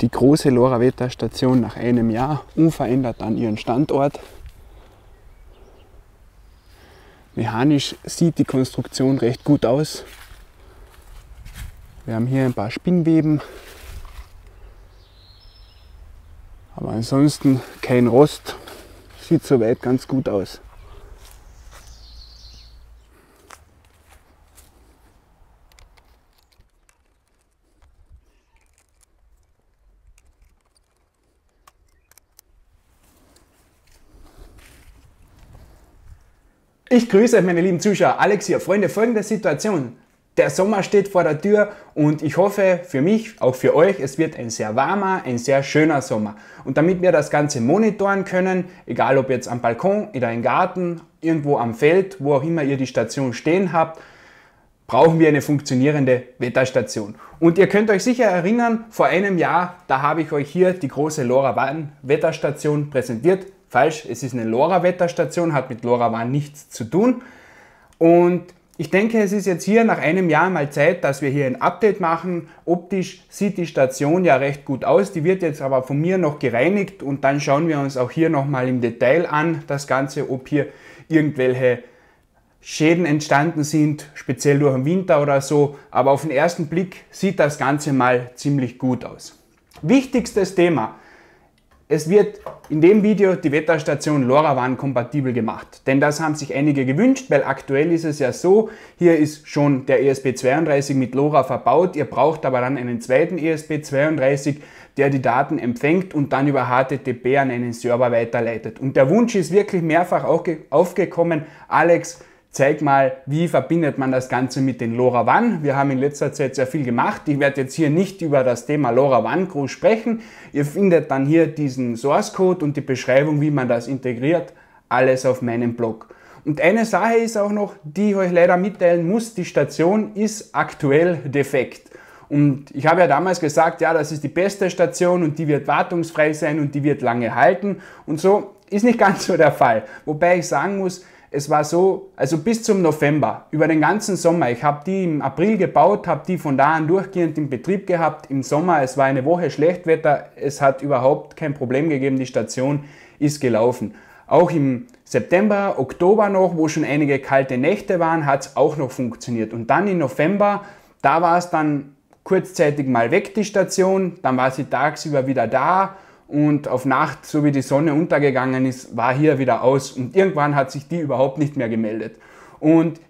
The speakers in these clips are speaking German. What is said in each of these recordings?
die große Loraveta-Station nach einem Jahr unverändert an ihren Standort. Mechanisch sieht die Konstruktion recht gut aus. Wir haben hier ein paar Spinnweben, aber ansonsten kein Rost. Sieht soweit ganz gut aus. Ich grüße euch, meine lieben Zuschauer. Alex hier. Freunde, folgende Situation. Der Sommer steht vor der Tür und ich hoffe für mich, auch für euch, es wird ein sehr warmer, ein sehr schöner Sommer. Und damit wir das Ganze monitoren können, egal ob jetzt am Balkon, in einem Garten, irgendwo am Feld, wo auch immer ihr die Station stehen habt, brauchen wir eine funktionierende Wetterstation. Und ihr könnt euch sicher erinnern, vor einem Jahr, da habe ich euch hier die große LoRaWAN Wetterstation präsentiert. Falsch, es ist eine LoRa-Wetterstation, hat mit LoRaWAN nichts zu tun. Und ich denke, es ist jetzt hier nach einem Jahr mal Zeit, dass wir hier ein Update machen. Optisch sieht die Station ja recht gut aus, die wird jetzt aber von mir noch gereinigt und dann schauen wir uns auch hier nochmal im Detail an, das Ganze, ob hier irgendwelche Schäden entstanden sind, speziell durch den Winter oder so. Aber auf den ersten Blick sieht das Ganze mal ziemlich gut aus. Wichtigstes Thema, es wird in dem Video die Wetterstation LoRaWAN kompatibel gemacht, denn das haben sich einige gewünscht, weil aktuell ist es ja so, hier ist schon der ESP32 mit LoRa verbaut, ihr braucht aber dann einen zweiten ESP32, der die Daten empfängt und dann über HTTP an einen Server weiterleitet. Und der Wunsch ist wirklich mehrfach aufgekommen, Alex, zeig mal, wie verbindet man das Ganze mit den LoRaWAN. Wir haben in letzter Zeit sehr viel gemacht. Ich werde jetzt hier nicht über das Thema LoRaWAN groß sprechen. Ihr findet dann hier diesen Source Code und die Beschreibung, wie man das integriert. Alles auf meinem Blog. Und eine Sache ist auch noch, die ich euch leider mitteilen muss, die Station ist aktuell defekt. Und ich habe ja damals gesagt, ja, das ist die beste Station und die wird wartungsfrei sein und die wird lange halten. Und so ist nicht ganz so der Fall. Wobei ich sagen muss, es war so, also bis zum November, über den ganzen Sommer. Ich habe die im April gebaut, habe die von da an durchgehend im Betrieb gehabt. Im Sommer, es war eine Woche Schlechtwetter, es hat überhaupt kein Problem gegeben, die Station ist gelaufen. Auch im September, Oktober noch, wo schon einige kalte Nächte waren, hat es auch noch funktioniert. Und dann im November, da war es dann kurzzeitig mal weg, die Station, dann war sie tagsüber wieder da und auf Nacht, so wie die Sonne untergegangen ist, war hier wieder aus und irgendwann hat sich die überhaupt nicht mehr gemeldet. Und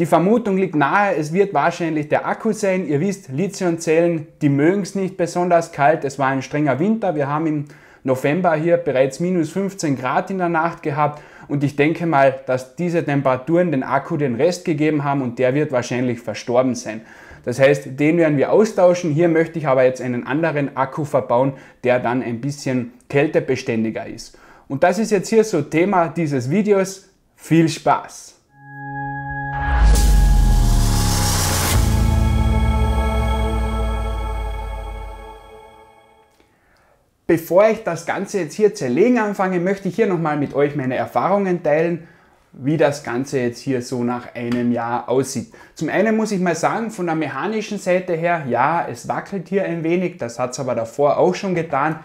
die Vermutung liegt nahe, es wird wahrscheinlich der Akku sein. Ihr wisst, Lithiumzellen, die mögen es nicht besonders kalt. Es war ein strenger Winter. Wir haben im November hier bereits minus 15 Grad in der Nacht gehabt. Und ich denke mal, dass diese Temperaturen den Akku den Rest gegeben haben und der wird wahrscheinlich verstorben sein. Das heißt, den werden wir austauschen. Hier möchte ich aber jetzt einen anderen Akku verbauen, der dann ein bisschen kältebeständiger ist. Und das ist jetzt hier so Thema dieses Videos. Viel Spaß! Bevor ich das Ganze jetzt hier zerlegen anfange, möchte ich hier nochmal mit euch meine Erfahrungen teilen wie das Ganze jetzt hier so nach einem Jahr aussieht. Zum einen muss ich mal sagen, von der mechanischen Seite her, ja, es wackelt hier ein wenig, das hat es aber davor auch schon getan.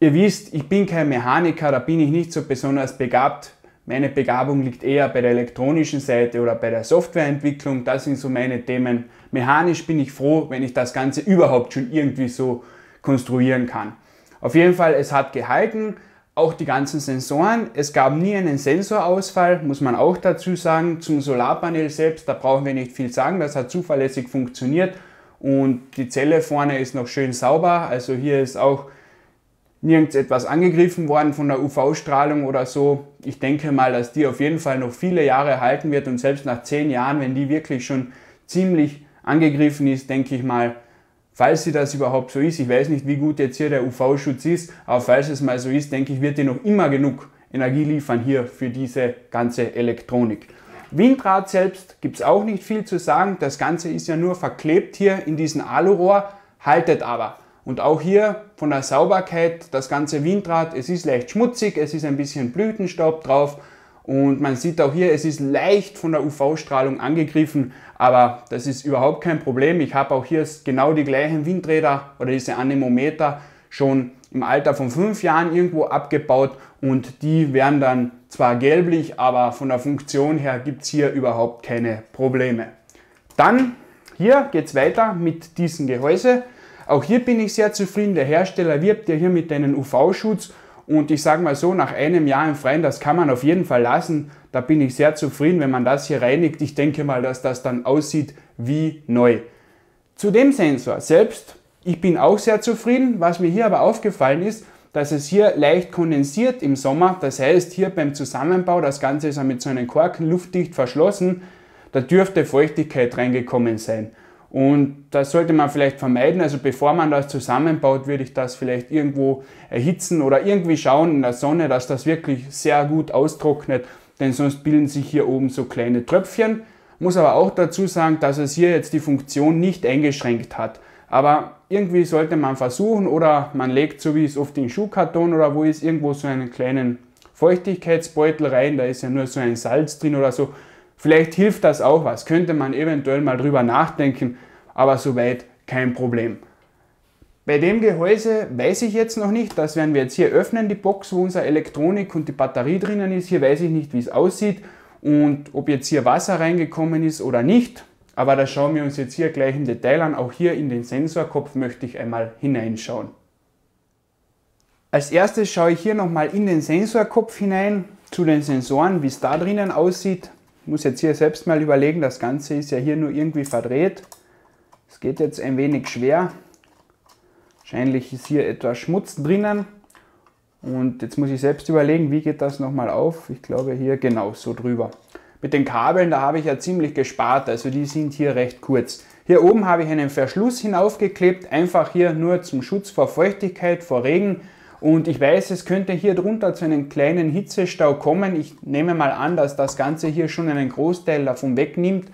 Ihr wisst, ich bin kein Mechaniker, da bin ich nicht so besonders begabt. Meine Begabung liegt eher bei der elektronischen Seite oder bei der Softwareentwicklung, das sind so meine Themen. Mechanisch bin ich froh, wenn ich das Ganze überhaupt schon irgendwie so konstruieren kann. Auf jeden Fall, es hat gehalten auch die ganzen Sensoren. Es gab nie einen Sensorausfall, muss man auch dazu sagen. Zum Solarpanel selbst, da brauchen wir nicht viel sagen. Das hat zuverlässig funktioniert und die Zelle vorne ist noch schön sauber. Also hier ist auch nirgends etwas angegriffen worden von der UV-Strahlung oder so. Ich denke mal, dass die auf jeden Fall noch viele Jahre halten wird und selbst nach zehn Jahren, wenn die wirklich schon ziemlich angegriffen ist, denke ich mal, falls sie das überhaupt so ist, ich weiß nicht, wie gut jetzt hier der UV-Schutz ist, aber falls es mal so ist, denke ich, wird dir noch immer genug Energie liefern hier für diese ganze Elektronik. Windrad selbst gibt es auch nicht viel zu sagen, das Ganze ist ja nur verklebt hier in diesem Alurohr, haltet aber. Und auch hier von der Sauberkeit, das ganze Windrad, es ist leicht schmutzig, es ist ein bisschen Blütenstaub drauf und man sieht auch hier, es ist leicht von der UV-Strahlung angegriffen. Aber das ist überhaupt kein Problem. Ich habe auch hier genau die gleichen Windräder oder diese Anemometer schon im Alter von fünf Jahren irgendwo abgebaut und die werden dann zwar gelblich, aber von der Funktion her gibt es hier überhaupt keine Probleme. Dann hier geht es weiter mit diesem Gehäuse. Auch hier bin ich sehr zufrieden. Der Hersteller wirbt ja hier mit einem UV-Schutz und ich sage mal so, nach einem Jahr im Freien, das kann man auf jeden Fall lassen. Da bin ich sehr zufrieden, wenn man das hier reinigt. Ich denke mal, dass das dann aussieht wie neu. Zu dem Sensor selbst, ich bin auch sehr zufrieden. Was mir hier aber aufgefallen ist, dass es hier leicht kondensiert im Sommer. Das heißt, hier beim Zusammenbau, das Ganze ist ja mit so einem Korken luftdicht verschlossen, da dürfte Feuchtigkeit reingekommen sein. Und das sollte man vielleicht vermeiden. Also bevor man das zusammenbaut, würde ich das vielleicht irgendwo erhitzen oder irgendwie schauen in der Sonne, dass das wirklich sehr gut austrocknet. Denn sonst bilden sich hier oben so kleine Tröpfchen. Muss aber auch dazu sagen, dass es hier jetzt die Funktion nicht eingeschränkt hat. Aber irgendwie sollte man versuchen oder man legt, so wie es oft in Schuhkarton oder wo ist, irgendwo so einen kleinen Feuchtigkeitsbeutel rein. Da ist ja nur so ein Salz drin oder so. Vielleicht hilft das auch was, könnte man eventuell mal drüber nachdenken aber soweit kein Problem. Bei dem Gehäuse weiß ich jetzt noch nicht, das werden wir jetzt hier öffnen, die Box, wo unsere Elektronik und die Batterie drinnen ist. Hier weiß ich nicht, wie es aussieht und ob jetzt hier Wasser reingekommen ist oder nicht. Aber das schauen wir uns jetzt hier gleich im Detail an. Auch hier in den Sensorkopf möchte ich einmal hineinschauen. Als erstes schaue ich hier nochmal in den Sensorkopf hinein, zu den Sensoren, wie es da drinnen aussieht. Ich muss jetzt hier selbst mal überlegen, das Ganze ist ja hier nur irgendwie verdreht. Es geht jetzt ein wenig schwer. Wahrscheinlich ist hier etwas Schmutz drinnen. Und jetzt muss ich selbst überlegen, wie geht das nochmal auf. Ich glaube hier genau so drüber. Mit den Kabeln, da habe ich ja ziemlich gespart, also die sind hier recht kurz. Hier oben habe ich einen Verschluss hinaufgeklebt, einfach hier nur zum Schutz vor Feuchtigkeit, vor Regen. Und ich weiß, es könnte hier drunter zu einem kleinen Hitzestau kommen. Ich nehme mal an, dass das Ganze hier schon einen Großteil davon wegnimmt.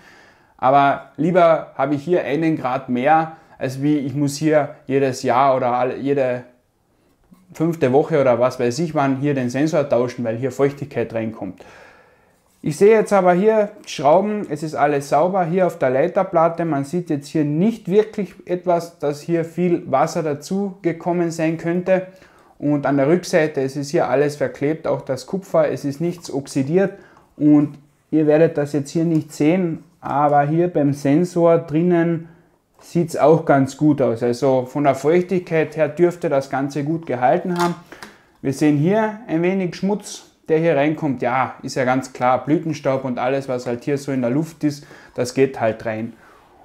Aber lieber habe ich hier einen Grad mehr, als wie ich muss hier jedes Jahr oder jede fünfte Woche oder was weiß ich wann hier den Sensor tauschen, weil hier Feuchtigkeit reinkommt. Ich sehe jetzt aber hier Schrauben, es ist alles sauber hier auf der Leiterplatte. Man sieht jetzt hier nicht wirklich etwas, dass hier viel Wasser dazu gekommen sein könnte. Und an der Rückseite, es ist hier alles verklebt, auch das Kupfer, es ist nichts oxidiert. Und ihr werdet das jetzt hier nicht sehen, aber hier beim Sensor drinnen sieht es auch ganz gut aus. Also von der Feuchtigkeit her dürfte das Ganze gut gehalten haben. Wir sehen hier ein wenig Schmutz, der hier reinkommt. Ja, ist ja ganz klar, Blütenstaub und alles, was halt hier so in der Luft ist, das geht halt rein.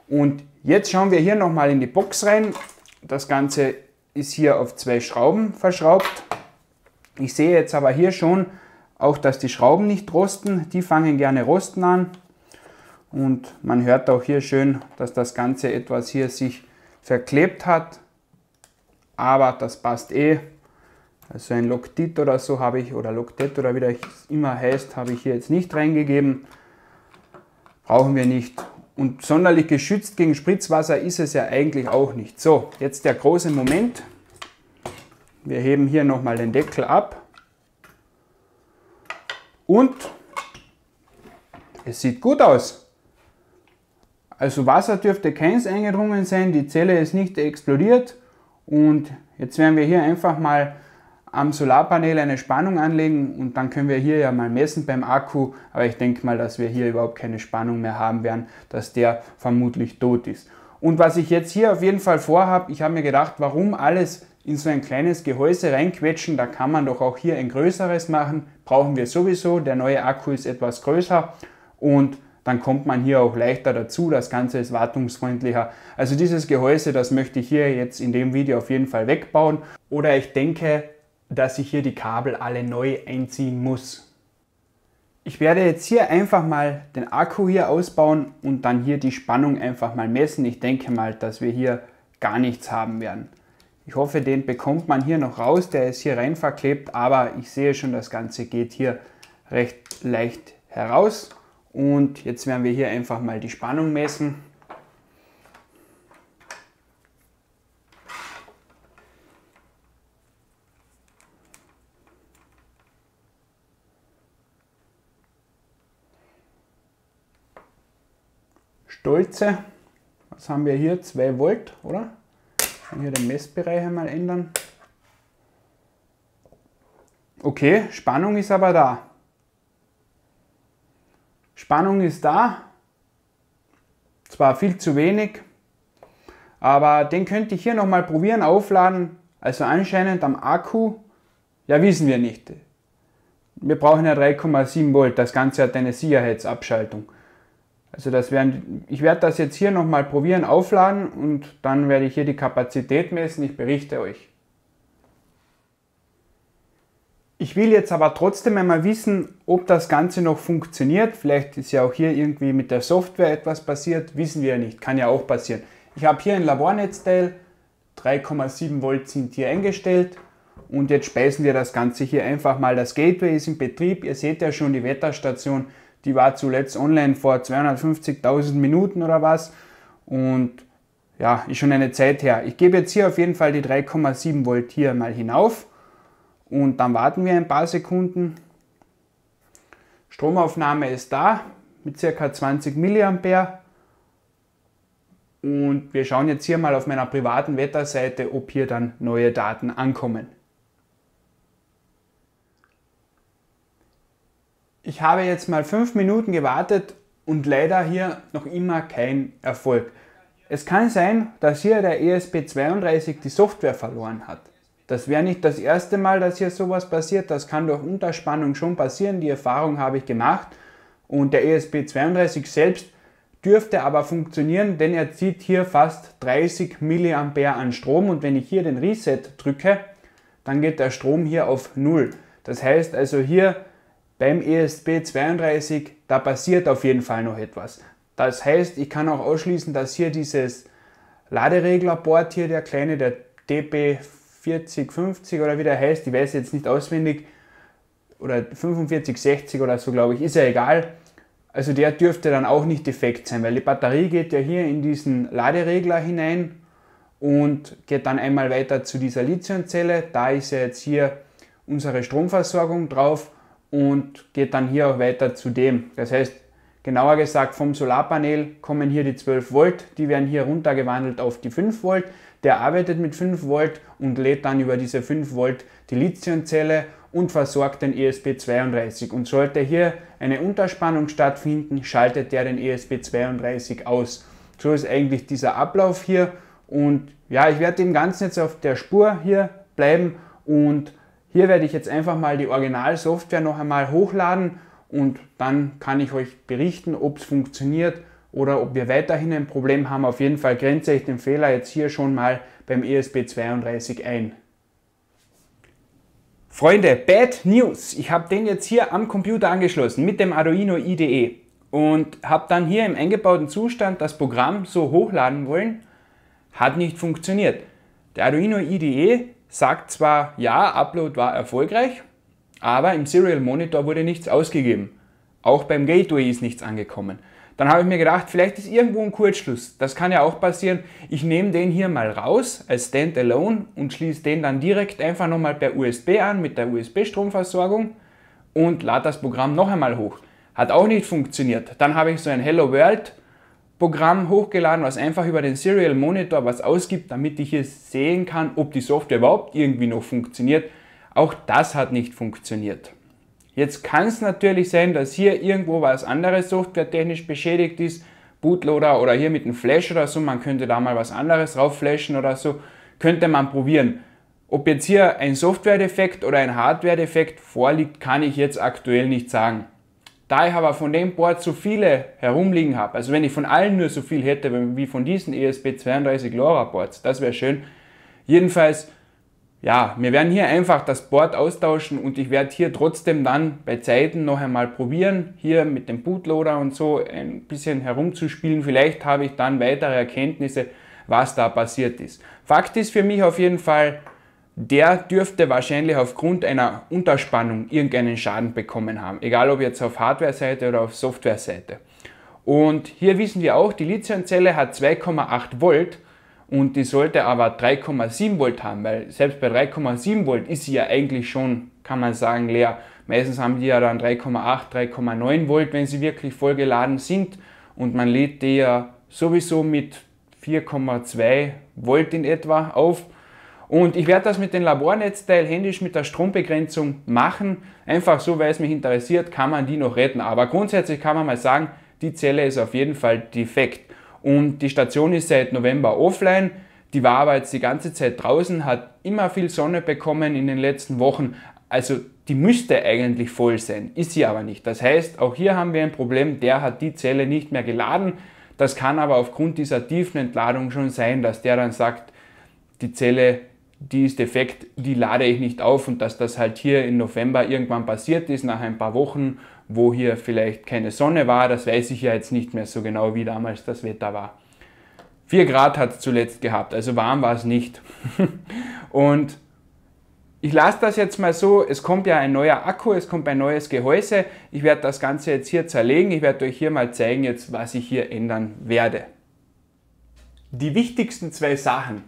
Und jetzt schauen wir hier nochmal in die Box rein. Das Ganze ist hier auf zwei Schrauben verschraubt. Ich sehe jetzt aber hier schon auch, dass die Schrauben nicht rosten. Die fangen gerne rosten an. Und man hört auch hier schön, dass das Ganze etwas hier sich verklebt hat. Aber das passt eh. Also ein Loctit oder so habe ich, oder Loctet oder wie das immer heißt, habe ich hier jetzt nicht reingegeben. Brauchen wir nicht. Und sonderlich geschützt gegen Spritzwasser ist es ja eigentlich auch nicht. So, jetzt der große Moment. Wir heben hier nochmal den Deckel ab. Und es sieht gut aus. Also Wasser dürfte keins eingedrungen sein, die Zelle ist nicht explodiert und jetzt werden wir hier einfach mal am Solarpanel eine Spannung anlegen und dann können wir hier ja mal messen beim Akku, aber ich denke mal, dass wir hier überhaupt keine Spannung mehr haben werden, dass der vermutlich tot ist. Und was ich jetzt hier auf jeden Fall vorhabe, ich habe mir gedacht, warum alles in so ein kleines Gehäuse reinquetschen, da kann man doch auch hier ein größeres machen, brauchen wir sowieso, der neue Akku ist etwas größer und dann kommt man hier auch leichter dazu. Das Ganze ist wartungsfreundlicher. Also dieses Gehäuse, das möchte ich hier jetzt in dem Video auf jeden Fall wegbauen. Oder ich denke, dass ich hier die Kabel alle neu einziehen muss. Ich werde jetzt hier einfach mal den Akku hier ausbauen und dann hier die Spannung einfach mal messen. Ich denke mal, dass wir hier gar nichts haben werden. Ich hoffe, den bekommt man hier noch raus. Der ist hier rein verklebt, aber ich sehe schon, das Ganze geht hier recht leicht heraus. Und jetzt werden wir hier einfach mal die Spannung messen. Stolze, was haben wir hier? 2 Volt, oder? Kann hier den Messbereich einmal ändern. Okay, Spannung ist aber da. Spannung ist da, zwar viel zu wenig, aber den könnte ich hier nochmal probieren, aufladen. Also anscheinend am Akku, ja wissen wir nicht. Wir brauchen ja 3,7 Volt, das Ganze hat eine Sicherheitsabschaltung. Also das werden, ich werde das jetzt hier nochmal probieren, aufladen und dann werde ich hier die Kapazität messen, ich berichte euch. Ich will jetzt aber trotzdem einmal wissen, ob das Ganze noch funktioniert. Vielleicht ist ja auch hier irgendwie mit der Software etwas passiert, wissen wir ja nicht, kann ja auch passieren. Ich habe hier ein Labornetzteil, 3,7 Volt sind hier eingestellt und jetzt speisen wir das Ganze hier einfach mal. Das Gateway ist in Betrieb, ihr seht ja schon die Wetterstation, die war zuletzt online vor 250.000 Minuten oder was und ja, ist schon eine Zeit her. Ich gebe jetzt hier auf jeden Fall die 3,7 Volt hier mal hinauf und dann warten wir ein paar Sekunden. Stromaufnahme ist da mit ca. 20 mA. Und wir schauen jetzt hier mal auf meiner privaten Wetterseite, ob hier dann neue Daten ankommen. Ich habe jetzt mal 5 Minuten gewartet und leider hier noch immer kein Erfolg. Es kann sein, dass hier der ESP32 die Software verloren hat. Das wäre nicht das erste Mal, dass hier sowas passiert. Das kann durch Unterspannung schon passieren. Die Erfahrung habe ich gemacht. Und der ESP32 selbst dürfte aber funktionieren, denn er zieht hier fast 30 mA an Strom. Und wenn ich hier den Reset drücke, dann geht der Strom hier auf 0. Das heißt also hier beim ESP32, da passiert auf jeden Fall noch etwas. Das heißt, ich kann auch ausschließen, dass hier dieses Ladereglerboard hier, der kleine, der DP 40, 50 oder wie der heißt, ich weiß jetzt nicht auswendig, oder 45, 60 oder so, glaube ich, ist ja egal. Also der dürfte dann auch nicht defekt sein, weil die Batterie geht ja hier in diesen Laderegler hinein und geht dann einmal weiter zu dieser Lithiumzelle. Da ist ja jetzt hier unsere Stromversorgung drauf und geht dann hier auch weiter zu dem. Das heißt, genauer gesagt vom Solarpanel kommen hier die 12 Volt, die werden hier runtergewandelt auf die 5 Volt der arbeitet mit 5 Volt und lädt dann über diese 5 Volt die Lithiumzelle und versorgt den ESP32. Und sollte hier eine Unterspannung stattfinden, schaltet der den ESP32 aus. So ist eigentlich dieser Ablauf hier. Und ja, ich werde dem Ganzen jetzt auf der Spur hier bleiben und hier werde ich jetzt einfach mal die Originalsoftware noch einmal hochladen und dann kann ich euch berichten, ob es funktioniert oder ob wir weiterhin ein Problem haben. Auf jeden Fall grenze ich den Fehler jetzt hier schon mal beim ESP 32 ein. Freunde, Bad News. Ich habe den jetzt hier am Computer angeschlossen mit dem Arduino IDE und habe dann hier im eingebauten Zustand das Programm so hochladen wollen, hat nicht funktioniert. Der Arduino IDE sagt zwar, ja, Upload war erfolgreich, aber im Serial Monitor wurde nichts ausgegeben. Auch beim Gateway ist nichts angekommen. Dann habe ich mir gedacht, vielleicht ist irgendwo ein Kurzschluss. Das kann ja auch passieren. Ich nehme den hier mal raus als Standalone und schließe den dann direkt einfach nochmal per USB an mit der USB-Stromversorgung und lade das Programm noch einmal hoch. Hat auch nicht funktioniert. Dann habe ich so ein Hello World Programm hochgeladen, was einfach über den Serial Monitor was ausgibt, damit ich hier sehen kann, ob die Software überhaupt irgendwie noch funktioniert. Auch das hat nicht funktioniert. Jetzt kann es natürlich sein, dass hier irgendwo was anderes softwaretechnisch beschädigt ist, Bootloader oder hier mit einem Flash oder so, man könnte da mal was anderes drauf flashen oder so, könnte man probieren. Ob jetzt hier ein Software-Defekt oder ein Hardware-Defekt vorliegt, kann ich jetzt aktuell nicht sagen. Da ich aber von dem Board so viele herumliegen habe, also wenn ich von allen nur so viel hätte wie von diesen ESP32 LoRa Boards, das wäre schön. Jedenfalls ja, wir werden hier einfach das Board austauschen und ich werde hier trotzdem dann bei Zeiten noch einmal probieren, hier mit dem Bootloader und so ein bisschen herumzuspielen. Vielleicht habe ich dann weitere Erkenntnisse, was da passiert ist. Fakt ist für mich auf jeden Fall, der dürfte wahrscheinlich aufgrund einer Unterspannung irgendeinen Schaden bekommen haben. Egal ob jetzt auf Hardware-Seite oder auf Software-Seite. Und hier wissen wir auch, die Lithiumzelle hat 2,8 Volt und die sollte aber 3,7 Volt haben, weil selbst bei 3,7 Volt ist sie ja eigentlich schon, kann man sagen, leer. Meistens haben die ja dann 3,8, 3,9 Volt, wenn sie wirklich vollgeladen sind und man lädt die ja sowieso mit 4,2 Volt in etwa auf. Und ich werde das mit dem Labornetzteil händisch mit der Strombegrenzung machen. Einfach so, weil es mich interessiert, kann man die noch retten. Aber grundsätzlich kann man mal sagen, die Zelle ist auf jeden Fall defekt. Und die Station ist seit November offline. Die war aber jetzt die ganze Zeit draußen, hat immer viel Sonne bekommen in den letzten Wochen. Also die müsste eigentlich voll sein, ist sie aber nicht. Das heißt, auch hier haben wir ein Problem, der hat die Zelle nicht mehr geladen. Das kann aber aufgrund dieser tiefen Entladung schon sein, dass der dann sagt, die Zelle, die ist defekt, die lade ich nicht auf und dass das halt hier im November irgendwann passiert ist, nach ein paar Wochen wo hier vielleicht keine Sonne war. Das weiß ich ja jetzt nicht mehr so genau, wie damals das Wetter war. 4 Grad hat es zuletzt gehabt, also warm war es nicht. und ich lasse das jetzt mal so, es kommt ja ein neuer Akku, es kommt ein neues Gehäuse. Ich werde das Ganze jetzt hier zerlegen, ich werde euch hier mal zeigen, jetzt, was ich hier ändern werde. Die wichtigsten zwei Sachen.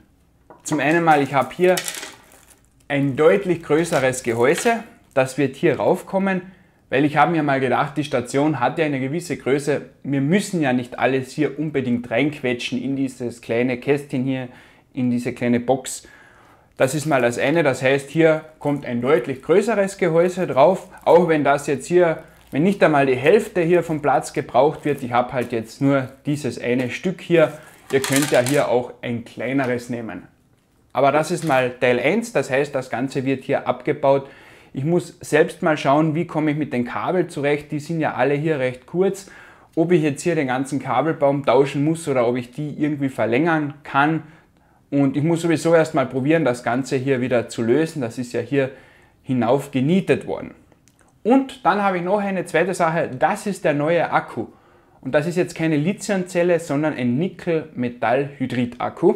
Zum einen mal, ich habe hier ein deutlich größeres Gehäuse, das wird hier raufkommen. Weil ich habe mir mal gedacht, die Station hat ja eine gewisse Größe. Wir müssen ja nicht alles hier unbedingt reinquetschen in dieses kleine Kästchen hier, in diese kleine Box. Das ist mal das eine. Das heißt, hier kommt ein deutlich größeres Gehäuse drauf. Auch wenn das jetzt hier, wenn nicht einmal die Hälfte hier vom Platz gebraucht wird. Ich habe halt jetzt nur dieses eine Stück hier. Ihr könnt ja hier auch ein kleineres nehmen. Aber das ist mal Teil 1. Das heißt, das Ganze wird hier abgebaut. Ich muss selbst mal schauen, wie komme ich mit den Kabel zurecht. Die sind ja alle hier recht kurz. Ob ich jetzt hier den ganzen Kabelbaum tauschen muss oder ob ich die irgendwie verlängern kann. Und ich muss sowieso erstmal probieren, das Ganze hier wieder zu lösen. Das ist ja hier hinauf genietet worden. Und dann habe ich noch eine zweite Sache. Das ist der neue Akku. Und das ist jetzt keine Lithiumzelle, sondern ein Nickel-Metall-Hydrid-Akku.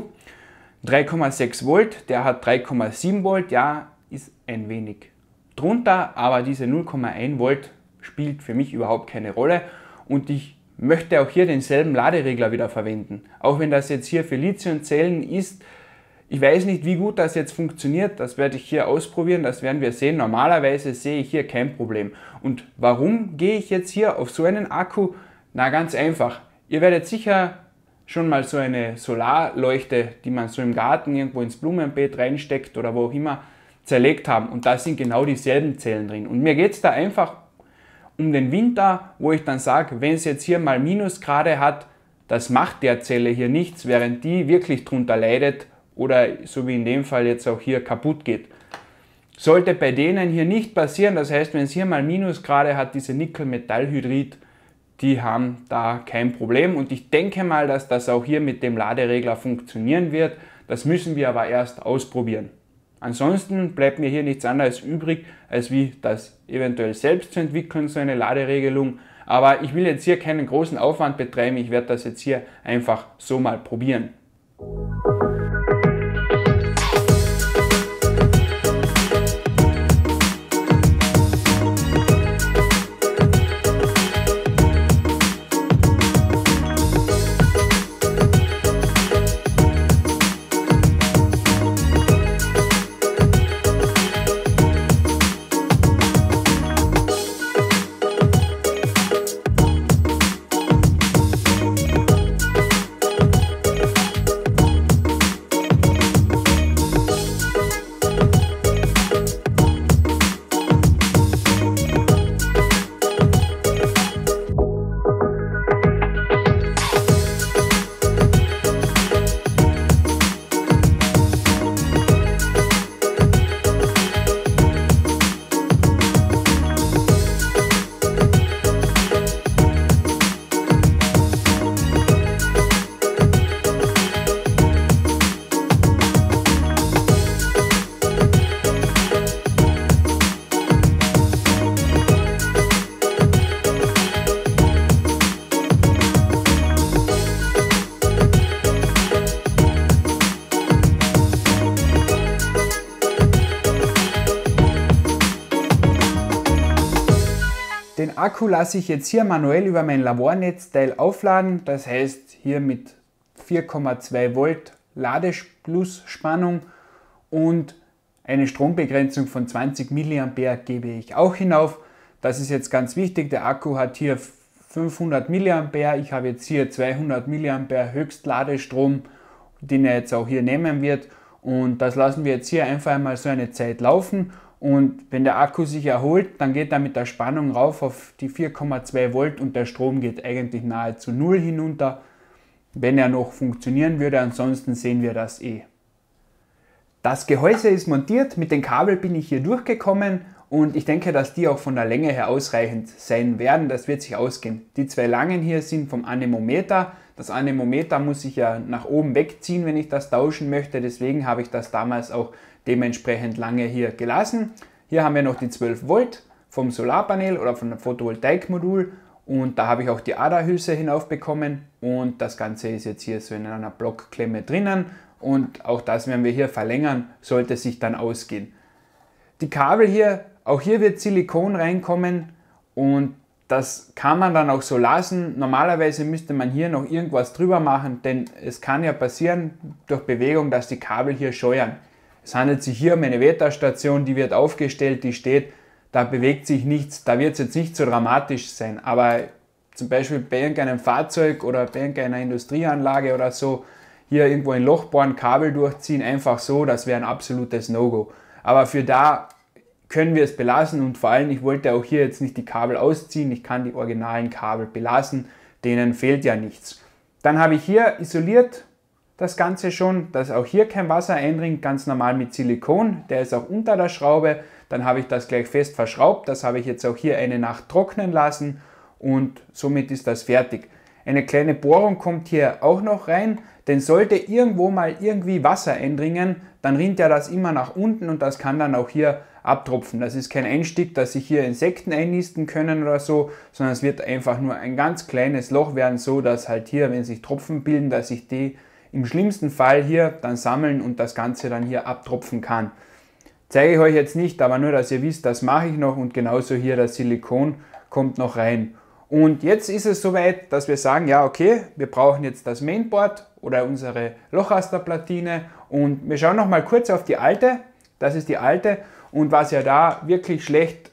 3,6 Volt, der hat 3,7 Volt, ja, ist ein wenig drunter, aber diese 0,1 Volt spielt für mich überhaupt keine Rolle und ich möchte auch hier denselben Laderegler wieder verwenden. Auch wenn das jetzt hier für Lithiumzellen ist, ich weiß nicht, wie gut das jetzt funktioniert, das werde ich hier ausprobieren, das werden wir sehen. Normalerweise sehe ich hier kein Problem. Und warum gehe ich jetzt hier auf so einen Akku? Na ganz einfach. Ihr werdet sicher schon mal so eine Solarleuchte, die man so im Garten irgendwo ins Blumenbeet reinsteckt oder wo auch immer, zerlegt haben. Und da sind genau dieselben Zellen drin. Und mir geht es da einfach um den Winter, wo ich dann sage, wenn es jetzt hier mal Minusgrade hat, das macht der Zelle hier nichts, während die wirklich drunter leidet oder so wie in dem Fall jetzt auch hier kaputt geht. Sollte bei denen hier nicht passieren, das heißt, wenn es hier mal Minusgrade hat, diese Nickel-Metallhydrid, die haben da kein Problem und ich denke mal, dass das auch hier mit dem Laderegler funktionieren wird. Das müssen wir aber erst ausprobieren. Ansonsten bleibt mir hier nichts anderes übrig, als wie das eventuell selbst zu entwickeln, so eine Laderegelung. Aber ich will jetzt hier keinen großen Aufwand betreiben, ich werde das jetzt hier einfach so mal probieren. Akku lasse ich jetzt hier manuell über mein Lavornetzteil aufladen. Das heißt hier mit 4,2 Volt Ladeschlussspannung und eine Strombegrenzung von 20 mA gebe ich auch hinauf. Das ist jetzt ganz wichtig. Der Akku hat hier 500 mA. Ich habe jetzt hier 200 mA Höchstladestrom, den er jetzt auch hier nehmen wird. Und das lassen wir jetzt hier einfach einmal so eine Zeit laufen und wenn der Akku sich erholt, dann geht er mit der Spannung rauf auf die 4,2 Volt und der Strom geht eigentlich nahezu null hinunter, wenn er noch funktionieren würde. Ansonsten sehen wir das eh. Das Gehäuse ist montiert, mit den Kabel bin ich hier durchgekommen und ich denke, dass die auch von der Länge her ausreichend sein werden. Das wird sich ausgehen. Die zwei langen hier sind vom Anemometer. Das Anemometer muss ich ja nach oben wegziehen, wenn ich das tauschen möchte. Deswegen habe ich das damals auch dementsprechend lange hier gelassen. Hier haben wir noch die 12 Volt vom Solarpanel oder von dem Photovoltaikmodul und da habe ich auch die ADA-Hülse hinaufbekommen und das Ganze ist jetzt hier so in einer Blockklemme drinnen und auch das werden wir hier verlängern, sollte sich dann ausgehen. Die Kabel hier, auch hier wird Silikon reinkommen und das kann man dann auch so lassen. Normalerweise müsste man hier noch irgendwas drüber machen, denn es kann ja passieren durch Bewegung, dass die Kabel hier scheuern. Es handelt sich hier um eine Wetterstation, die wird aufgestellt, die steht, da bewegt sich nichts, da wird es jetzt nicht so dramatisch sein. Aber zum Beispiel bei irgendeinem Fahrzeug oder bei irgendeiner Industrieanlage oder so, hier irgendwo ein Loch bohren, Kabel durchziehen, einfach so, das wäre ein absolutes No-Go. Aber für da können wir es belassen und vor allem, ich wollte auch hier jetzt nicht die Kabel ausziehen, ich kann die originalen Kabel belassen, denen fehlt ja nichts. Dann habe ich hier isoliert das Ganze schon, dass auch hier kein Wasser eindringt, ganz normal mit Silikon, der ist auch unter der Schraube, dann habe ich das gleich fest verschraubt, das habe ich jetzt auch hier eine Nacht trocknen lassen und somit ist das fertig. Eine kleine Bohrung kommt hier auch noch rein, denn sollte irgendwo mal irgendwie Wasser eindringen, dann rinnt ja das immer nach unten und das kann dann auch hier abtropfen. Das ist kein Einstieg, dass sich hier Insekten einnisten können oder so, sondern es wird einfach nur ein ganz kleines Loch werden, so dass halt hier, wenn sich Tropfen bilden, dass sich die im schlimmsten Fall hier dann sammeln und das Ganze dann hier abtropfen kann. Zeige ich euch jetzt nicht, aber nur, dass ihr wisst, das mache ich noch und genauso hier das Silikon kommt noch rein. Und jetzt ist es soweit, dass wir sagen, ja okay, wir brauchen jetzt das Mainboard oder unsere Lochasterplatine und wir schauen noch mal kurz auf die alte, das ist die alte und was ja da wirklich schlecht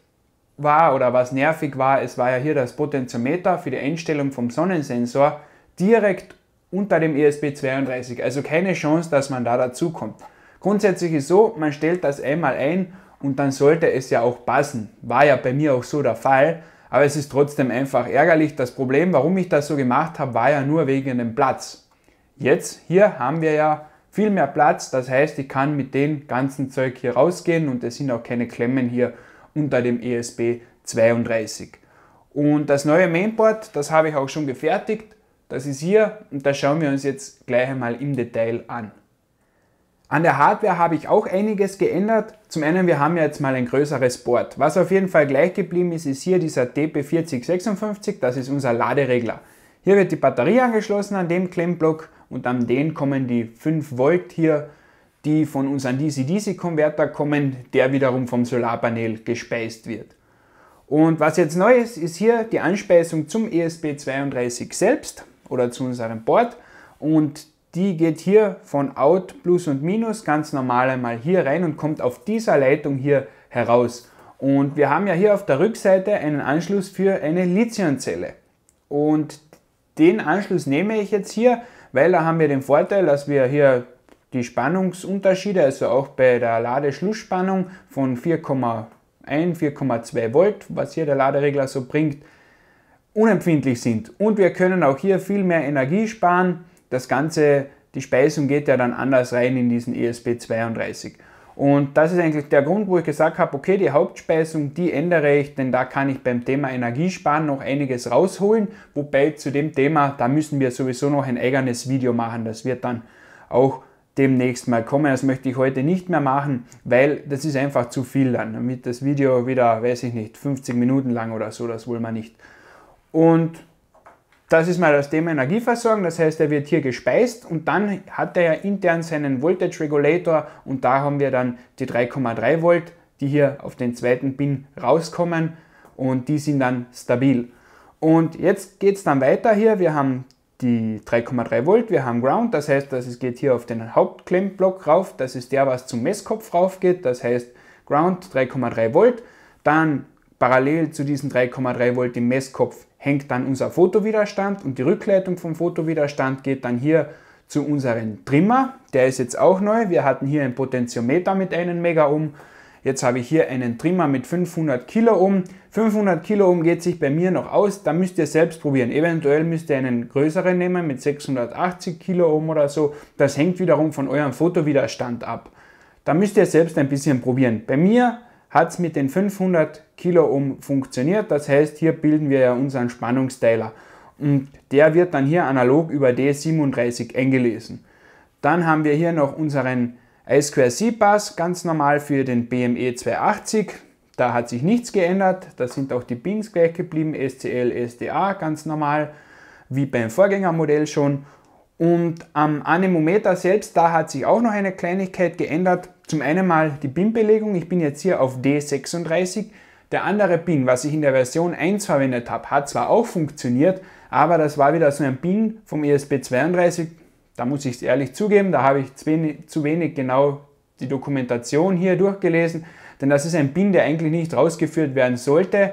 war oder was nervig war, es war ja hier das Potentiometer für die Einstellung vom Sonnensensor direkt unter dem ESP 32. Also keine Chance, dass man da dazukommt. Grundsätzlich ist so, man stellt das einmal ein und dann sollte es ja auch passen. War ja bei mir auch so der Fall, aber es ist trotzdem einfach ärgerlich. Das Problem, warum ich das so gemacht habe, war ja nur wegen dem Platz. Jetzt hier haben wir ja viel mehr Platz, das heißt, ich kann mit dem ganzen Zeug hier rausgehen und es sind auch keine Klemmen hier unter dem ESP 32. Und das neue Mainboard, das habe ich auch schon gefertigt. Das ist hier und das schauen wir uns jetzt gleich einmal im Detail an. An der Hardware habe ich auch einiges geändert. Zum einen, wir haben ja jetzt mal ein größeres Board. Was auf jeden Fall gleich geblieben ist, ist hier dieser TP4056, das ist unser Laderegler. Hier wird die Batterie angeschlossen an dem Klemmblock und an den kommen die 5 Volt hier, die von unserem DC-DC-Konverter kommen, der wiederum vom Solarpanel gespeist wird. Und was jetzt neu ist, ist hier die Anspeisung zum ESP32 selbst oder zu unserem Board und die geht hier von Out, Plus und Minus ganz normal einmal hier rein und kommt auf dieser Leitung hier heraus. Und wir haben ja hier auf der Rückseite einen Anschluss für eine Lithiumzelle. Und den Anschluss nehme ich jetzt hier, weil da haben wir den Vorteil, dass wir hier die Spannungsunterschiede, also auch bei der Ladeschlussspannung von 4,1, 4,2 Volt, was hier der Laderegler so bringt, unempfindlich sind. Und wir können auch hier viel mehr Energie sparen. Das Ganze, die Speisung geht ja dann anders rein in diesen ESP32. Und das ist eigentlich der Grund, wo ich gesagt habe, okay, die Hauptspeisung, die ändere ich, denn da kann ich beim Thema Energiesparen noch einiges rausholen. Wobei zu dem Thema, da müssen wir sowieso noch ein eigenes Video machen. Das wird dann auch demnächst mal kommen. Das möchte ich heute nicht mehr machen, weil das ist einfach zu viel dann. Damit das Video wieder, weiß ich nicht, 50 Minuten lang oder so, das wollen wir nicht. Und das ist mal das Thema Energieversorgung, das heißt, er wird hier gespeist und dann hat er ja intern seinen Voltage Regulator und da haben wir dann die 3,3 Volt, die hier auf den zweiten Pin rauskommen und die sind dann stabil. Und jetzt geht es dann weiter hier, wir haben die 3,3 Volt, wir haben Ground, das heißt, es geht hier auf den Hauptklemmblock rauf, das ist der, was zum Messkopf rauf geht, das heißt Ground 3,3 Volt, dann Parallel zu diesem 3,3 Volt im Messkopf hängt dann unser Fotowiderstand und die Rückleitung vom Fotowiderstand geht dann hier zu unserem Trimmer. Der ist jetzt auch neu. Wir hatten hier ein Potentiometer mit einem Megaohm. Jetzt habe ich hier einen Trimmer mit 500 Kiloohm. 500 Kiloohm geht sich bei mir noch aus. Da müsst ihr selbst probieren. Eventuell müsst ihr einen größeren nehmen mit 680 Kiloohm oder so. Das hängt wiederum von eurem Fotowiderstand ab. Da müsst ihr selbst ein bisschen probieren. Bei mir hat es mit den 500 Kilo Ohm funktioniert. Das heißt, hier bilden wir ja unseren Spannungsteiler. Und der wird dann hier analog über D37 eingelesen. Dann haben wir hier noch unseren I2C-Bass, ganz normal für den BME 280. Da hat sich nichts geändert. Da sind auch die Pings gleich geblieben, SCL, SDA, ganz normal, wie beim Vorgängermodell schon. Und am Anemometer selbst, da hat sich auch noch eine Kleinigkeit geändert. Zum einen mal die BIM-Belegung. Ich bin jetzt hier auf D36. Der andere BIN, was ich in der Version 1 verwendet habe, hat zwar auch funktioniert, aber das war wieder so ein BIN vom ESP32. Da muss ich es ehrlich zugeben, da habe ich zu wenig, zu wenig genau die Dokumentation hier durchgelesen, denn das ist ein BIN, der eigentlich nicht rausgeführt werden sollte.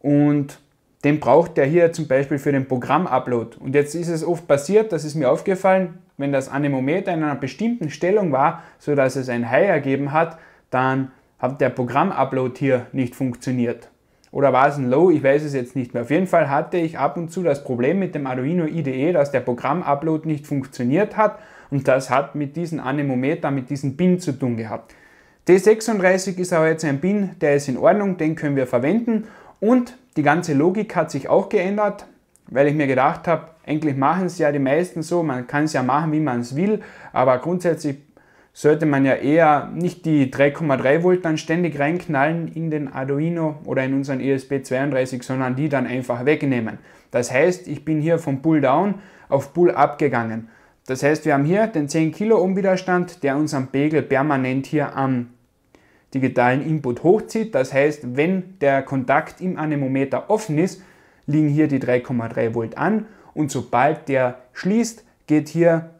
Und den braucht der hier zum Beispiel für den Programmupload. Und jetzt ist es oft passiert, das ist mir aufgefallen, wenn das Anemometer in einer bestimmten Stellung war, sodass es ein High ergeben hat, dann hat der Programmupload hier nicht funktioniert. Oder war es ein Low? Ich weiß es jetzt nicht mehr. Auf jeden Fall hatte ich ab und zu das Problem mit dem Arduino IDE, dass der Programmupload nicht funktioniert hat. Und das hat mit diesem Anemometer, mit diesem Pin zu tun gehabt. D36 ist aber jetzt ein Pin, der ist in Ordnung, den können wir verwenden. Und die ganze Logik hat sich auch geändert, weil ich mir gedacht habe, eigentlich machen es ja die meisten so, man kann es ja machen, wie man es will, aber grundsätzlich sollte man ja eher nicht die 3,3 Volt dann ständig reinknallen in den Arduino oder in unseren ESP32, sondern die dann einfach wegnehmen. Das heißt, ich bin hier vom Pull Down auf Pull Up gegangen. Das heißt, wir haben hier den 10 Kilo Ohm Widerstand, der unseren Pegel permanent hier am digitalen Input hochzieht. Das heißt, wenn der Kontakt im Anemometer offen ist, liegen hier die 3,3 Volt an und sobald der schließt, geht hier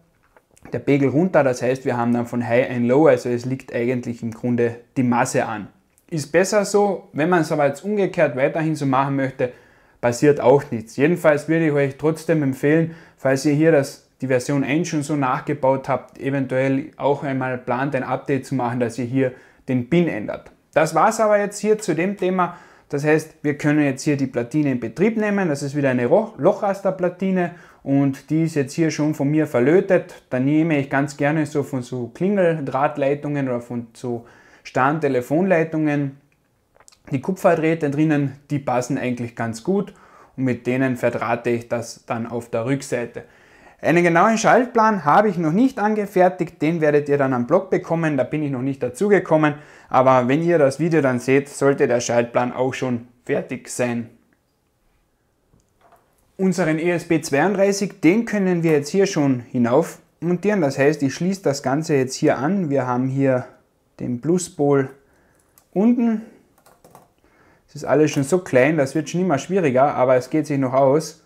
der Pegel runter. Das heißt, wir haben dann von High ein Low, also es liegt eigentlich im Grunde die Masse an. Ist besser so, wenn man es aber jetzt umgekehrt weiterhin so machen möchte, passiert auch nichts. Jedenfalls würde ich euch trotzdem empfehlen, falls ihr hier das, die Version 1 schon so nachgebaut habt, eventuell auch einmal plant, ein Update zu machen, dass ihr hier den PIN ändert. Das war es aber jetzt hier zu dem Thema. Das heißt, wir können jetzt hier die Platine in Betrieb nehmen. Das ist wieder eine Lochrasterplatine und die ist jetzt hier schon von mir verlötet. Da nehme ich ganz gerne so von so Klingeldrahtleitungen oder von so starren Telefonleitungen die Kupferdrähte drinnen. Die passen eigentlich ganz gut und mit denen verdrahte ich das dann auf der Rückseite. Einen genauen Schaltplan habe ich noch nicht angefertigt, den werdet ihr dann am Blog bekommen, da bin ich noch nicht dazugekommen, aber wenn ihr das Video dann seht, sollte der Schaltplan auch schon fertig sein. Unseren ESP32, den können wir jetzt hier schon hinauf montieren, das heißt, ich schließe das Ganze jetzt hier an. Wir haben hier den Pluspol unten. Es ist alles schon so klein, das wird schon immer schwieriger, aber es geht sich noch aus.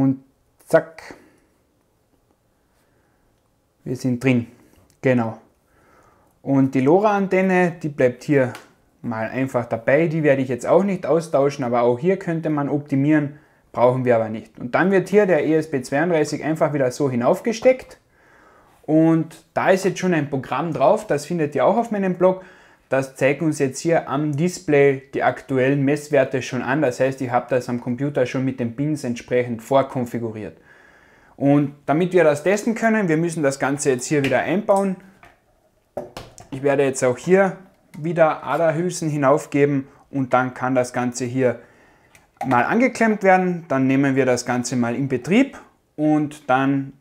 und zack, wir sind drin. Genau. Und die LoRa-Antenne, die bleibt hier mal einfach dabei. Die werde ich jetzt auch nicht austauschen, aber auch hier könnte man optimieren, brauchen wir aber nicht. Und dann wird hier der ESP32 einfach wieder so hinaufgesteckt. Und da ist jetzt schon ein Programm drauf, das findet ihr auch auf meinem Blog. Das zeigt uns jetzt hier am Display die aktuellen Messwerte schon an. Das heißt, ich habe das am Computer schon mit den Pins entsprechend vorkonfiguriert. Und damit wir das testen können, wir müssen das Ganze jetzt hier wieder einbauen. Ich werde jetzt auch hier wieder ADA-Hülsen hinaufgeben und dann kann das Ganze hier mal angeklemmt werden. Dann nehmen wir das Ganze mal in Betrieb und dann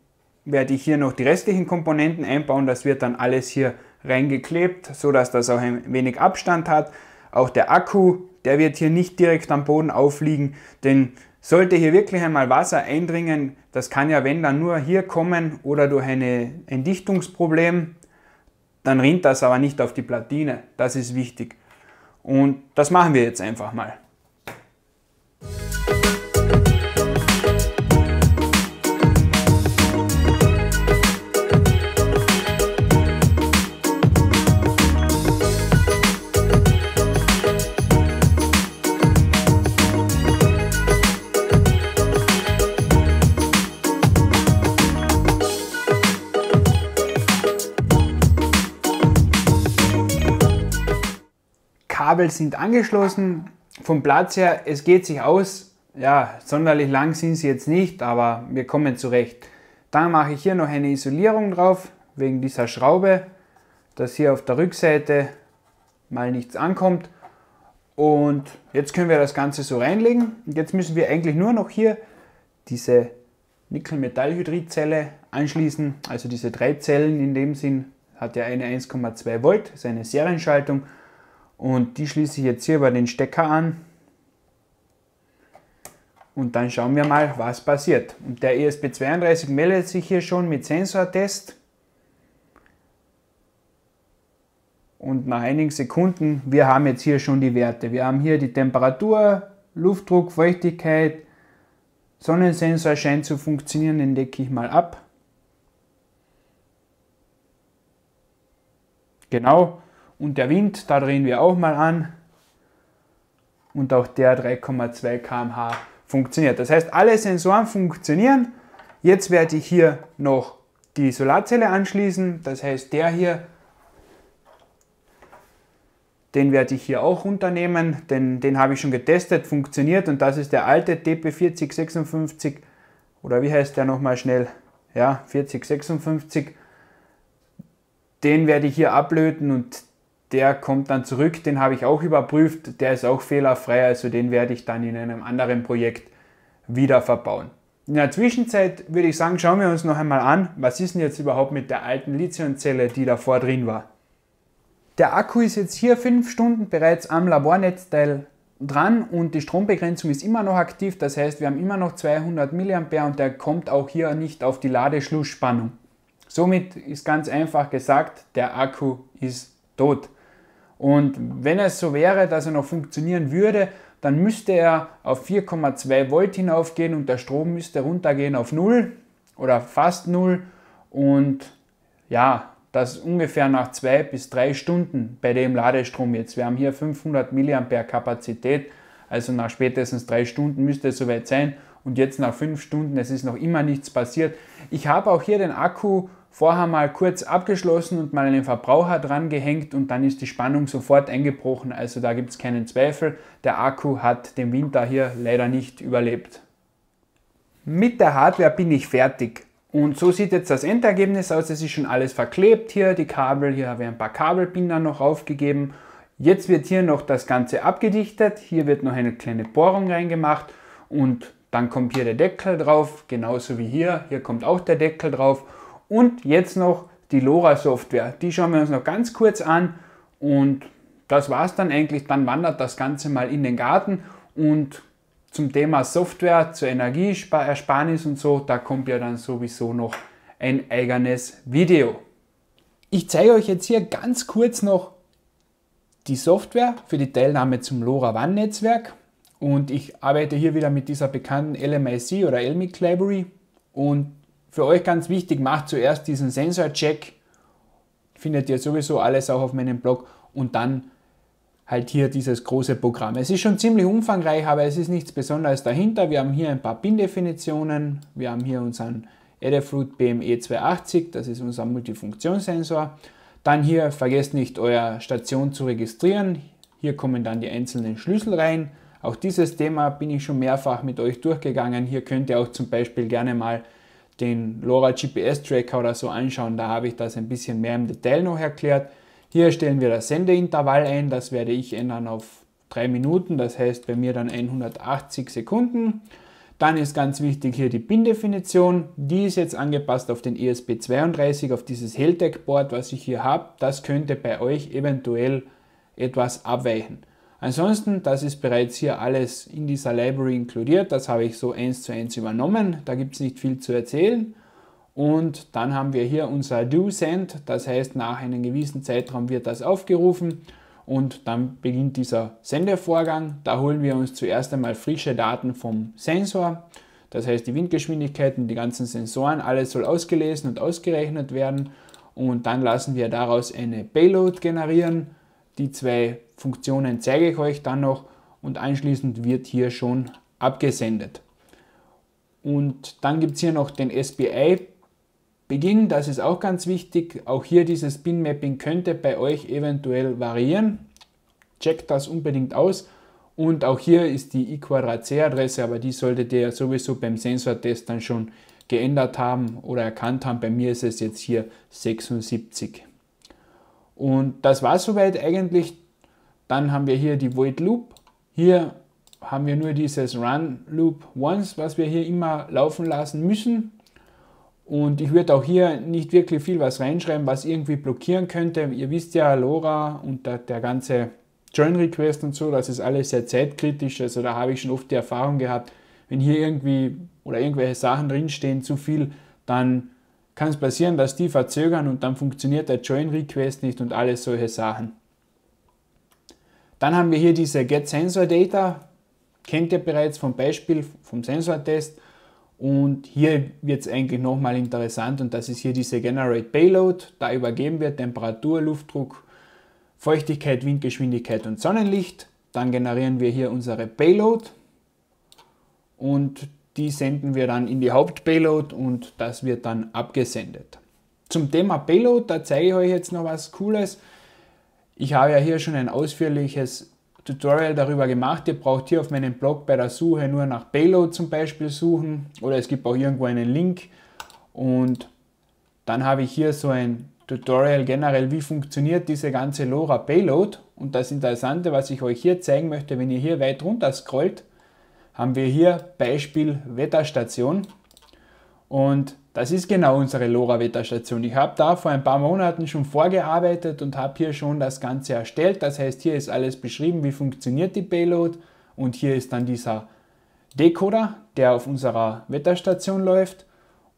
werde ich hier noch die restlichen Komponenten einbauen. Das wird dann alles hier reingeklebt, so dass das auch ein wenig Abstand hat. Auch der Akku, der wird hier nicht direkt am Boden aufliegen, denn sollte hier wirklich einmal Wasser eindringen, das kann ja wenn dann nur hier kommen oder durch ein Dichtungsproblem, dann rinnt das aber nicht auf die Platine. Das ist wichtig. Und das machen wir jetzt einfach mal. Kabel sind angeschlossen. Vom Platz her, es geht sich aus. Ja, sonderlich lang sind sie jetzt nicht, aber wir kommen zurecht. Dann mache ich hier noch eine Isolierung drauf, wegen dieser Schraube, dass hier auf der Rückseite mal nichts ankommt. Und jetzt können wir das Ganze so reinlegen. Und jetzt müssen wir eigentlich nur noch hier diese Nickel-Metallhydridzelle anschließen. Also diese drei Zellen in dem Sinn hat ja eine 1,2 Volt, ist eine Serienschaltung und die schließe ich jetzt hier über den Stecker an. Und dann schauen wir mal, was passiert. Und der ESP32 meldet sich hier schon mit Sensortest. Und nach einigen Sekunden, wir haben jetzt hier schon die Werte. Wir haben hier die Temperatur, Luftdruck, Feuchtigkeit, Sonnensensor scheint zu funktionieren, den decke ich mal ab. Genau, und der Wind, da drehen wir auch mal an. Und auch der 3,2 km/h funktioniert. Das heißt, alle Sensoren funktionieren. Jetzt werde ich hier noch die Solarzelle anschließen. Das heißt, der hier, den werde ich hier auch runternehmen. Denn den habe ich schon getestet, funktioniert. Und das ist der alte TP4056 oder wie heißt der nochmal schnell? Ja, 4056. Den werde ich hier ablöten und der kommt dann zurück, den habe ich auch überprüft, der ist auch fehlerfrei, also den werde ich dann in einem anderen Projekt wieder verbauen. In der Zwischenzeit würde ich sagen, schauen wir uns noch einmal an, was ist denn jetzt überhaupt mit der alten Lithiumzelle, die davor drin war. Der Akku ist jetzt hier 5 Stunden bereits am Labornetzteil dran und die Strombegrenzung ist immer noch aktiv, das heißt wir haben immer noch 200 mA und der kommt auch hier nicht auf die Ladeschlussspannung. Somit ist ganz einfach gesagt, der Akku ist tot. Und wenn es so wäre, dass er noch funktionieren würde, dann müsste er auf 4,2 Volt hinaufgehen und der Strom müsste runtergehen auf 0 oder fast 0 und ja, das ungefähr nach 2 bis 3 Stunden bei dem Ladestrom jetzt. Wir haben hier 500 mA Kapazität, also nach spätestens 3 Stunden müsste es soweit sein und jetzt nach 5 Stunden, es ist noch immer nichts passiert. Ich habe auch hier den Akku vorher mal kurz abgeschlossen und mal einen Verbraucher dran gehängt und dann ist die Spannung sofort eingebrochen. Also da gibt es keinen Zweifel, der Akku hat den Winter hier leider nicht überlebt. Mit der Hardware bin ich fertig. Und so sieht jetzt das Endergebnis aus. Es ist schon alles verklebt hier, die Kabel, hier habe ich ein paar Kabelbinder noch aufgegeben. Jetzt wird hier noch das Ganze abgedichtet. Hier wird noch eine kleine Bohrung reingemacht und dann kommt hier der Deckel drauf, genauso wie hier. Hier kommt auch der Deckel drauf und jetzt noch die LoRa-Software. Die schauen wir uns noch ganz kurz an und das war es dann eigentlich. Dann wandert das Ganze mal in den Garten und zum Thema Software, zur Energieersparnis und so, da kommt ja dann sowieso noch ein eigenes Video. Ich zeige euch jetzt hier ganz kurz noch die Software für die Teilnahme zum LoRaWAN-Netzwerk und ich arbeite hier wieder mit dieser bekannten LMIC oder LMIC Library und für euch ganz wichtig, macht zuerst diesen Sensor-Check, findet ihr sowieso alles auch auf meinem Blog und dann halt hier dieses große Programm. Es ist schon ziemlich umfangreich, aber es ist nichts Besonderes dahinter. Wir haben hier ein paar Pindefinitionen, wir haben hier unseren Adafruit BME280, das ist unser Multifunktionssensor. Dann hier, vergesst nicht, euer Station zu registrieren. Hier kommen dann die einzelnen Schlüssel rein. Auch dieses Thema bin ich schon mehrfach mit euch durchgegangen. Hier könnt ihr auch zum Beispiel gerne mal den LoRa GPS Tracker oder so anschauen, da habe ich das ein bisschen mehr im Detail noch erklärt. Hier stellen wir das Sendeintervall ein, das werde ich ändern auf 3 Minuten, das heißt bei mir dann 180 Sekunden. Dann ist ganz wichtig hier die PIN-Definition. Die ist jetzt angepasst auf den ESP32, auf dieses Heltec-Board, was ich hier habe. Das könnte bei euch eventuell etwas abweichen. Ansonsten, das ist bereits hier alles in dieser Library inkludiert. Das habe ich so eins zu eins übernommen. Da gibt es nicht viel zu erzählen. Und dann haben wir hier unser Do-Send. Das heißt, nach einem gewissen Zeitraum wird das aufgerufen und dann beginnt dieser Sendevorgang. Da holen wir uns zuerst einmal frische Daten vom Sensor. Das heißt, die Windgeschwindigkeiten, die ganzen Sensoren, alles soll ausgelesen und ausgerechnet werden. Und dann lassen wir daraus eine Payload generieren. Die zwei Funktionen zeige ich euch dann noch und anschließend wird hier schon abgesendet. Und dann gibt es hier noch den sbi Beginn, das ist auch ganz wichtig. Auch hier dieses Bin Mapping könnte bei euch eventuell variieren. Checkt das unbedingt aus. Und auch hier ist die I2C-Adresse, aber die solltet ihr ja sowieso beim Sensortest dann schon geändert haben oder erkannt haben. Bei mir ist es jetzt hier 76. Und das war soweit eigentlich dann haben wir hier die Void Loop. Hier haben wir nur dieses Run Loop Once, was wir hier immer laufen lassen müssen. Und ich würde auch hier nicht wirklich viel was reinschreiben, was irgendwie blockieren könnte. Ihr wisst ja, LoRa und der, der ganze Join Request und so, das ist alles sehr zeitkritisch. Also da habe ich schon oft die Erfahrung gehabt, wenn hier irgendwie oder irgendwelche Sachen drinstehen, zu viel, dann kann es passieren, dass die verzögern und dann funktioniert der Join Request nicht und alles solche Sachen. Dann haben wir hier diese Get Sensor Data, kennt ihr bereits vom Beispiel vom Sensortest. Und hier wird es eigentlich nochmal interessant und das ist hier diese Generate Payload. Da übergeben wir Temperatur, Luftdruck, Feuchtigkeit, Windgeschwindigkeit und Sonnenlicht. Dann generieren wir hier unsere Payload und die senden wir dann in die Hauptpayload und das wird dann abgesendet. Zum Thema Payload, da zeige ich euch jetzt noch was Cooles. Ich habe ja hier schon ein ausführliches Tutorial darüber gemacht. Ihr braucht hier auf meinem Blog bei der Suche nur nach Payload zum Beispiel suchen oder es gibt auch irgendwo einen Link und dann habe ich hier so ein Tutorial generell, wie funktioniert diese ganze LoRa Payload und das Interessante, was ich euch hier zeigen möchte, wenn ihr hier weit runter scrollt, haben wir hier Beispiel Wetterstation und das ist genau unsere LoRa-Wetterstation. Ich habe da vor ein paar Monaten schon vorgearbeitet und habe hier schon das Ganze erstellt. Das heißt, hier ist alles beschrieben, wie funktioniert die Payload und hier ist dann dieser Decoder, der auf unserer Wetterstation läuft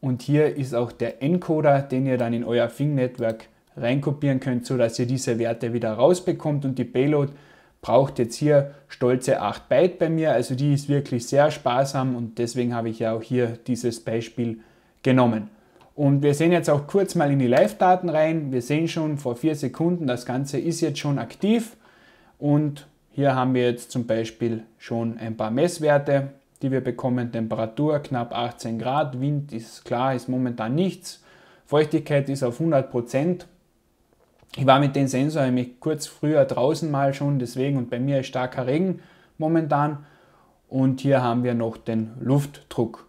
und hier ist auch der Encoder, den ihr dann in euer fing network reinkopieren könnt, sodass ihr diese Werte wieder rausbekommt und die Payload braucht jetzt hier stolze 8 Byte bei mir, also die ist wirklich sehr sparsam und deswegen habe ich ja auch hier dieses Beispiel genommen. Und wir sehen jetzt auch kurz mal in die Live-Daten rein. Wir sehen schon vor vier Sekunden, das Ganze ist jetzt schon aktiv. Und hier haben wir jetzt zum Beispiel schon ein paar Messwerte, die wir bekommen. Temperatur knapp 18 Grad, Wind ist klar, ist momentan nichts. Feuchtigkeit ist auf 100 Prozent. Ich war mit dem Sensor nämlich kurz früher draußen mal schon, deswegen und bei mir ist starker Regen momentan. Und hier haben wir noch den Luftdruck.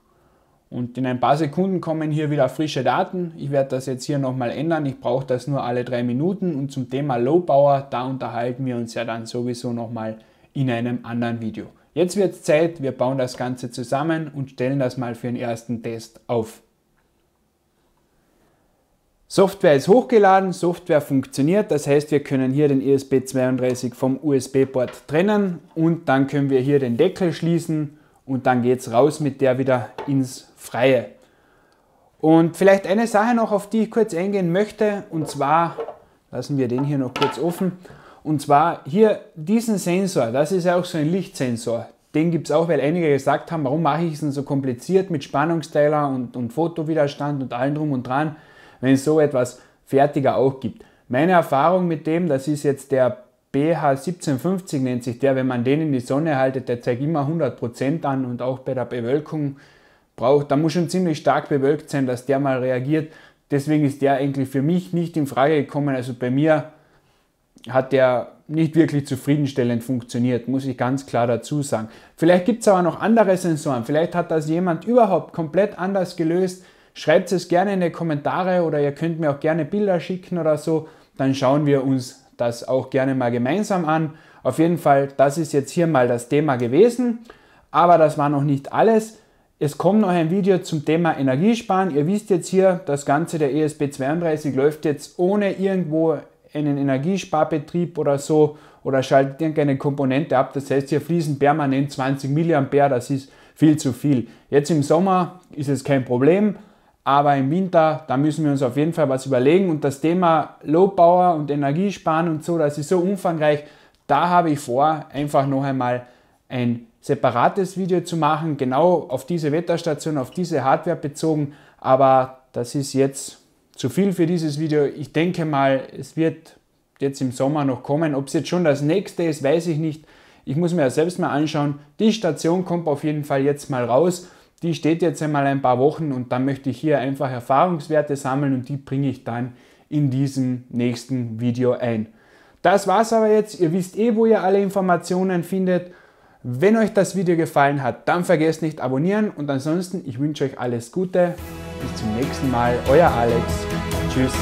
Und in ein paar Sekunden kommen hier wieder frische Daten. Ich werde das jetzt hier nochmal ändern. Ich brauche das nur alle drei Minuten. Und zum Thema Low Power, da unterhalten wir uns ja dann sowieso nochmal in einem anderen Video. Jetzt wird es Zeit, wir bauen das Ganze zusammen und stellen das mal für den ersten Test auf. Software ist hochgeladen, Software funktioniert, das heißt wir können hier den ESP32 vom USB-Port trennen und dann können wir hier den Deckel schließen und dann geht es raus mit der wieder ins freie. Und vielleicht eine Sache noch, auf die ich kurz eingehen möchte, und zwar, lassen wir den hier noch kurz offen, und zwar hier diesen Sensor, das ist ja auch so ein Lichtsensor. Den gibt es auch, weil einige gesagt haben, warum mache ich es denn so kompliziert mit Spannungsteiler und, und Fotowiderstand und allem drum und dran, wenn es so etwas fertiger auch gibt. Meine Erfahrung mit dem, das ist jetzt der BH1750 nennt sich der, wenn man den in die Sonne haltet, der zeigt immer 100% an und auch bei der Bewölkung braucht, da muss schon ziemlich stark bewölkt sein, dass der mal reagiert. Deswegen ist der eigentlich für mich nicht in Frage gekommen. Also bei mir hat der nicht wirklich zufriedenstellend funktioniert, muss ich ganz klar dazu sagen. Vielleicht gibt es aber noch andere Sensoren. Vielleicht hat das jemand überhaupt komplett anders gelöst. Schreibt es gerne in die Kommentare oder ihr könnt mir auch gerne Bilder schicken oder so. Dann schauen wir uns das auch gerne mal gemeinsam an. Auf jeden Fall, das ist jetzt hier mal das Thema gewesen. Aber das war noch nicht alles. Es kommt noch ein Video zum Thema Energiesparen. Ihr wisst jetzt hier, das Ganze der ESP32 läuft jetzt ohne irgendwo einen Energiesparbetrieb oder so oder schaltet irgendeine Komponente ab. Das heißt, hier fließen permanent 20 mA, das ist viel zu viel. Jetzt im Sommer ist es kein Problem, aber im Winter, da müssen wir uns auf jeden Fall was überlegen. Und das Thema Low Power und Energiesparen und so, das ist so umfangreich. Da habe ich vor, einfach noch einmal ein separates Video zu machen, genau auf diese Wetterstation, auf diese Hardware bezogen. Aber das ist jetzt zu viel für dieses Video. Ich denke mal, es wird jetzt im Sommer noch kommen. Ob es jetzt schon das nächste ist, weiß ich nicht. Ich muss mir ja selbst mal anschauen. Die Station kommt auf jeden Fall jetzt mal raus. Die steht jetzt einmal ein paar Wochen und dann möchte ich hier einfach Erfahrungswerte sammeln und die bringe ich dann in diesem nächsten Video ein. Das war's aber jetzt. Ihr wisst eh, wo ihr alle Informationen findet. Wenn euch das Video gefallen hat, dann vergesst nicht abonnieren und ansonsten, ich wünsche euch alles Gute. Bis zum nächsten Mal, euer Alex. Tschüss.